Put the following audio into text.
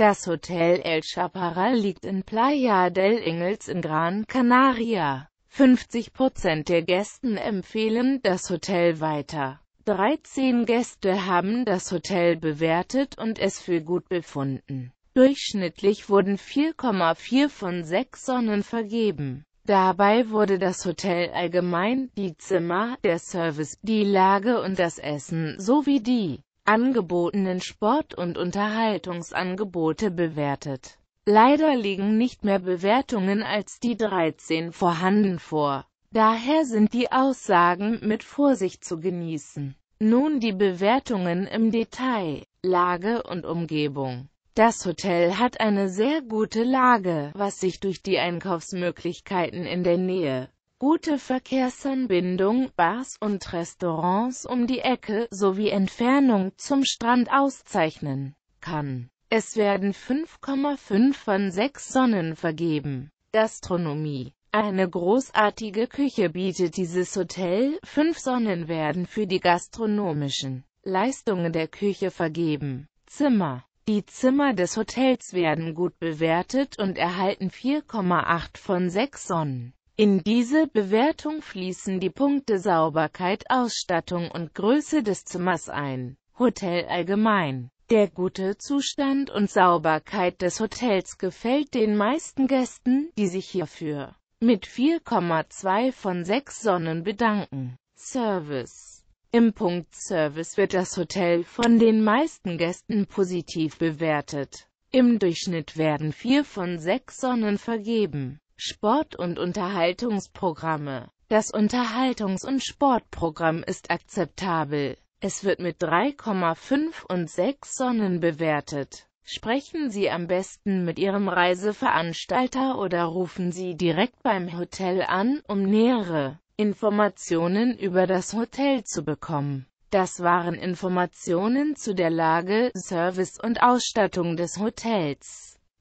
Das Hotel El Chaparral liegt in Playa del Ingles in Gran Canaria. 50 Prozent der Gästen empfehlen das Hotel weiter. 13 Gäste haben das Hotel bewertet und es für gut befunden. Durchschnittlich wurden 4,4 von 6 Sonnen vergeben. Dabei wurde das Hotel allgemein, die Zimmer, der Service, die Lage und das Essen sowie die angebotenen Sport- und Unterhaltungsangebote bewertet. Leider liegen nicht mehr Bewertungen als die 13 vorhanden vor. Daher sind die Aussagen mit Vorsicht zu genießen. Nun die Bewertungen im Detail, Lage und Umgebung. Das Hotel hat eine sehr gute Lage, was sich durch die Einkaufsmöglichkeiten in der Nähe gute Verkehrsanbindung, Bars und Restaurants um die Ecke sowie Entfernung zum Strand auszeichnen kann. Es werden 5,5 von 6 Sonnen vergeben. Gastronomie eine großartige Küche bietet dieses Hotel, 5 Sonnen werden für die gastronomischen Leistungen der Küche vergeben. Zimmer Die Zimmer des Hotels werden gut bewertet und erhalten 4,8 von 6 Sonnen. In diese Bewertung fließen die Punkte Sauberkeit, Ausstattung und Größe des Zimmers ein. Hotel allgemein. Der gute Zustand und Sauberkeit des Hotels gefällt den meisten Gästen, die sich hierfür mit 4,2 von 6 Sonnen bedanken. Service Im Punkt Service wird das Hotel von den meisten Gästen positiv bewertet. Im Durchschnitt werden 4 von 6 Sonnen vergeben. Sport- und Unterhaltungsprogramme. Das Unterhaltungs- und Sportprogramm ist akzeptabel. Es wird mit 3,5 und 6 Sonnen bewertet. Sprechen Sie am besten mit Ihrem Reiseveranstalter oder rufen Sie direkt beim Hotel an, um nähere Informationen über das Hotel zu bekommen. Das waren Informationen zu der Lage, Service und Ausstattung des Hotels.